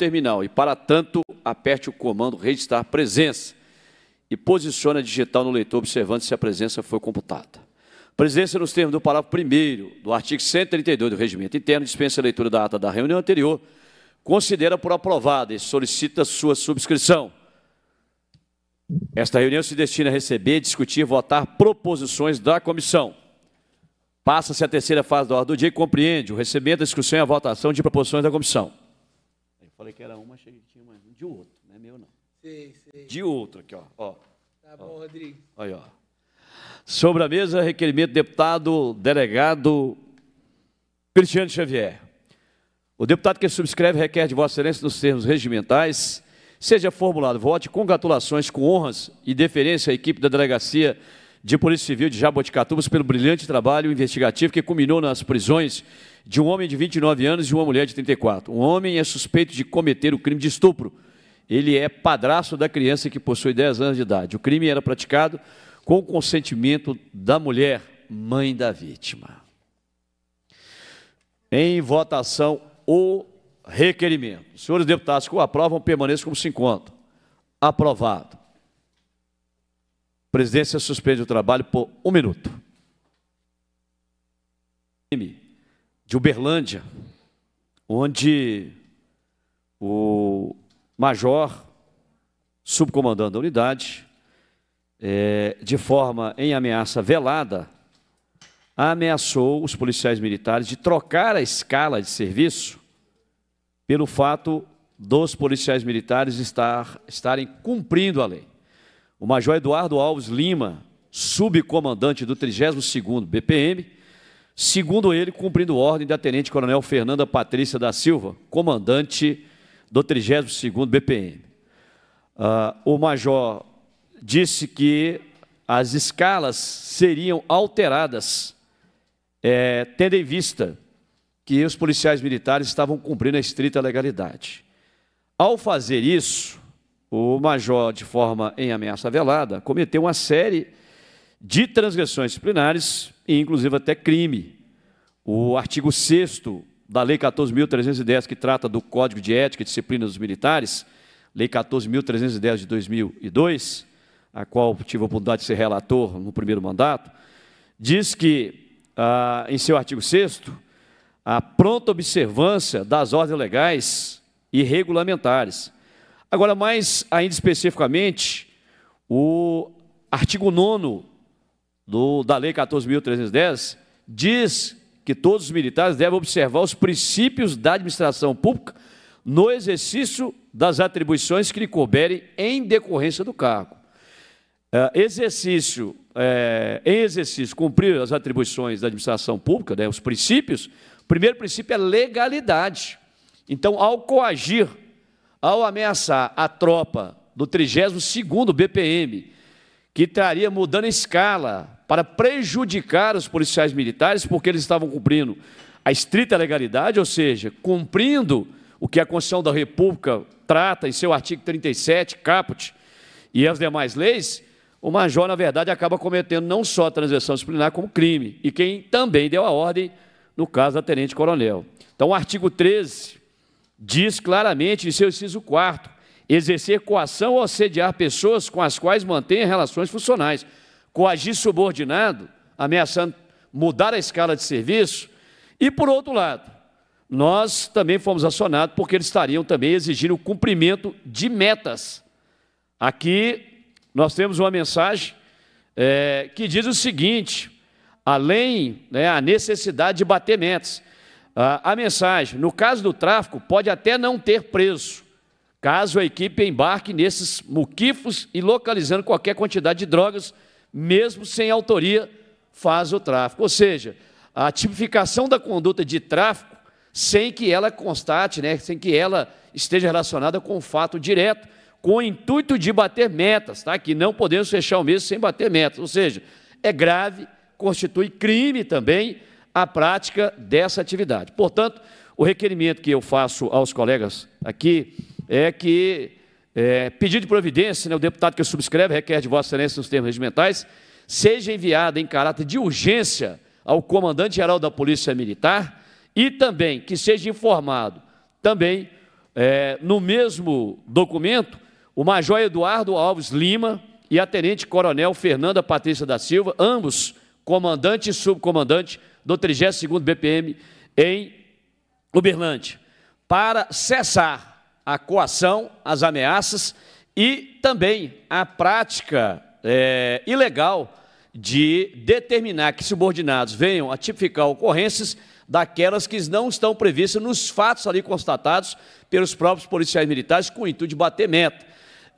terminal e, para tanto, aperte o comando Registrar Presença e posicione a digital no leitor observando se a presença foi computada. Presença nos termos do parágrafo 1 do artigo 132 do Regimento Interno dispensa a leitura da ata da reunião anterior, considera por aprovada e solicita sua subscrição. Esta reunião se destina a receber, discutir e votar proposições da comissão. Passa-se a terceira fase da ordem do dia e compreende o recebimento, a discussão e a votação de proposições da comissão. Falei que era uma, achei que tinha mais um. De outro, não é meu não. De outro aqui, ó. ó. Tá bom, ó. Rodrigo. Olha, ó. Sobre a mesa, requerimento do deputado delegado Cristiano Xavier. O deputado que subscreve requer de Vossa Excelência nos termos regimentais seja formulado vote congratulações com honras e deferência à equipe da delegacia de Polícia Civil de Jaboticatubas pelo brilhante trabalho investigativo que culminou nas prisões de um homem de 29 anos e uma mulher de 34. Um homem é suspeito de cometer o crime de estupro. Ele é padrasto da criança que possui 10 anos de idade. O crime era praticado com o consentimento da mulher, mãe da vítima. Em votação, o requerimento. Senhores deputados que o aprovam, permaneçam como se encontram. Aprovado presidência suspende o trabalho por um minuto. De Uberlândia, onde o major, subcomandante da unidade, é, de forma em ameaça velada, ameaçou os policiais militares de trocar a escala de serviço pelo fato dos policiais militares estar, estarem cumprindo a lei o Major Eduardo Alves Lima, subcomandante do 32º BPM, segundo ele, cumprindo ordem da Tenente Coronel Fernanda Patrícia da Silva, comandante do 32º BPM. Uh, o Major disse que as escalas seriam alteradas, é, tendo em vista que os policiais militares estavam cumprindo a estrita legalidade. Ao fazer isso, o major, de forma em ameaça velada, cometeu uma série de transgressões disciplinares, e inclusive até crime. O artigo 6 da Lei 14.310, que trata do Código de Ética e Disciplina dos Militares, Lei 14.310 de 2002, a qual tive a oportunidade de ser relator no primeiro mandato, diz que, ah, em seu artigo 6 a pronta observância das ordens legais e regulamentares, Agora, mais ainda especificamente, o artigo 9 do, da Lei 14.310 diz que todos os militares devem observar os princípios da administração pública no exercício das atribuições que lhe couberem em decorrência do cargo. É, exercício, é, em exercício, cumprir as atribuições da administração pública, né, os princípios, o primeiro princípio é legalidade. Então, ao coagir ao ameaçar a tropa do 32º BPM, que estaria mudando a escala para prejudicar os policiais militares, porque eles estavam cumprindo a estrita legalidade, ou seja, cumprindo o que a Constituição da República trata em seu artigo 37, caput, e as demais leis, o major, na verdade, acaba cometendo não só a transgressão disciplinar, como crime, e quem também deu a ordem, no caso da tenente-coronel. Então, o artigo 13 diz claramente em seu inciso 4, exercer coação ou sediar pessoas com as quais mantenha relações funcionais. Coagir subordinado, ameaçando mudar a escala de serviço. E, por outro lado, nós também fomos acionados porque eles estariam também exigindo o cumprimento de metas. Aqui nós temos uma mensagem é, que diz o seguinte, além da né, necessidade de bater metas, a mensagem. No caso do tráfico, pode até não ter preso, caso a equipe embarque nesses muquifos e localizando qualquer quantidade de drogas, mesmo sem autoria, faz o tráfico. Ou seja, a tipificação da conduta de tráfico, sem que ela constate, né, sem que ela esteja relacionada com o fato direto, com o intuito de bater metas, tá? que não podemos fechar o mês sem bater metas. Ou seja, é grave, constitui crime também, a prática dessa atividade. Portanto, o requerimento que eu faço aos colegas aqui é que é, pedido de providência, né, o deputado que subscreve requer de Vossa Excelência nos termos regimentais, seja enviado em caráter de urgência ao comandante-geral da Polícia Militar e também que seja informado, também é, no mesmo documento, o Major Eduardo Alves Lima e a Tenente Coronel Fernanda Patrícia da Silva, ambos comandante e subcomandante do 32º BPM em Uberlândia, para cessar a coação, as ameaças e também a prática é, ilegal de determinar que subordinados venham a tipificar ocorrências daquelas que não estão previstas nos fatos ali constatados pelos próprios policiais militares com o intuito de bater meta.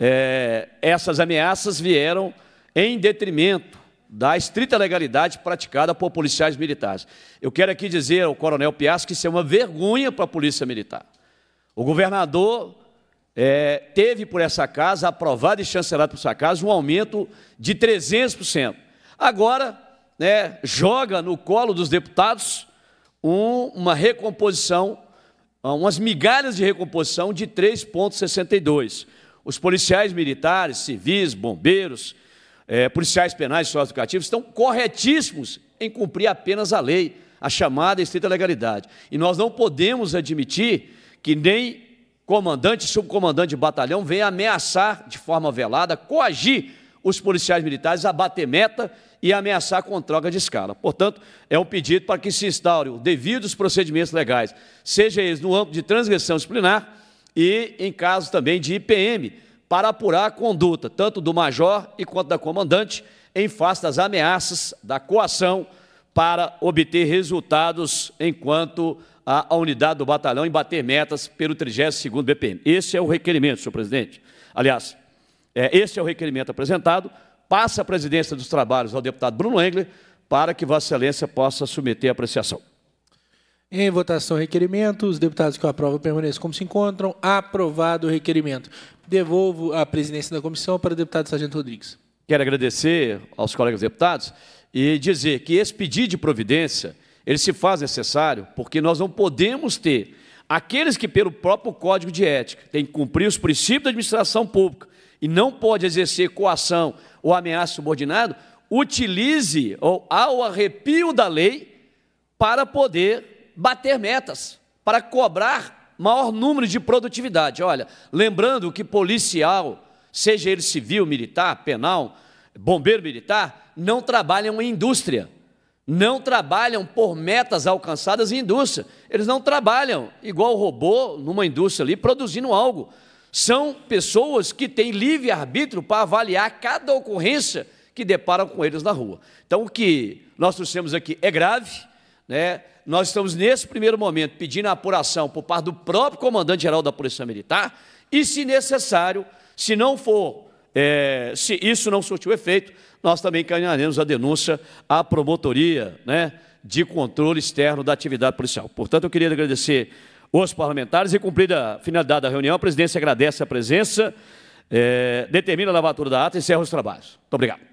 É, essas ameaças vieram em detrimento da estrita legalidade praticada por policiais militares. Eu quero aqui dizer ao coronel Piasco que isso é uma vergonha para a Polícia Militar. O governador é, teve por essa casa, aprovado e chancelado por essa casa, um aumento de 300%. Agora, né, joga no colo dos deputados um, uma recomposição, ah, umas migalhas de recomposição de 3,62. Os policiais militares, civis, bombeiros, é, policiais penais e socioeducativos estão corretíssimos em cumprir apenas a lei, a chamada estrita legalidade. E nós não podemos admitir que nem comandante, subcomandante de batalhão venha ameaçar de forma velada, coagir os policiais militares a bater meta e ameaçar com troca de escala. Portanto, é um pedido para que se instaure o devidos procedimentos legais, seja eles no âmbito de transgressão disciplinar e em caso também de IPM, para apurar a conduta, tanto do major e quanto da comandante, em face das ameaças da coação para obter resultados enquanto a, a unidade do batalhão em bater metas pelo 32º BPM. Esse é o requerimento, senhor presidente. Aliás, é, esse é o requerimento apresentado, passa a presidência dos trabalhos ao deputado Bruno Engler para que Vossa Excelência possa submeter a apreciação. Em votação, requerimento. Os deputados que o aprovam permaneçam como se encontram. Aprovado o requerimento. Devolvo a presidência da comissão para o deputado Sargento Rodrigues. Quero agradecer aos colegas deputados e dizer que esse pedido de providência ele se faz necessário porque nós não podemos ter aqueles que, pelo próprio Código de Ética, têm que cumprir os princípios da administração pública e não pode exercer coação ou ameaça subordinado, utilize ou ao arrepio da lei para poder bater metas, para cobrar maior número de produtividade. Olha, lembrando que policial, seja ele civil, militar, penal, bombeiro militar, não trabalham em indústria. Não trabalham por metas alcançadas em indústria. Eles não trabalham igual robô numa indústria ali produzindo algo. São pessoas que têm livre arbítrio para avaliar cada ocorrência que deparam com eles na rua. Então, o que nós trouxemos aqui é grave, né, nós estamos nesse primeiro momento pedindo a apuração por parte do próprio comandante-geral da Polícia Militar e, se necessário, se não for, é, se isso não surtiu efeito, nós também encaminharemos a denúncia à promotoria né, de controle externo da atividade policial. Portanto, eu queria agradecer os parlamentares e, cumprida a finalidade da reunião, a presidência agradece a presença, é, determina a lavatura da ata e encerra os trabalhos. Muito obrigado.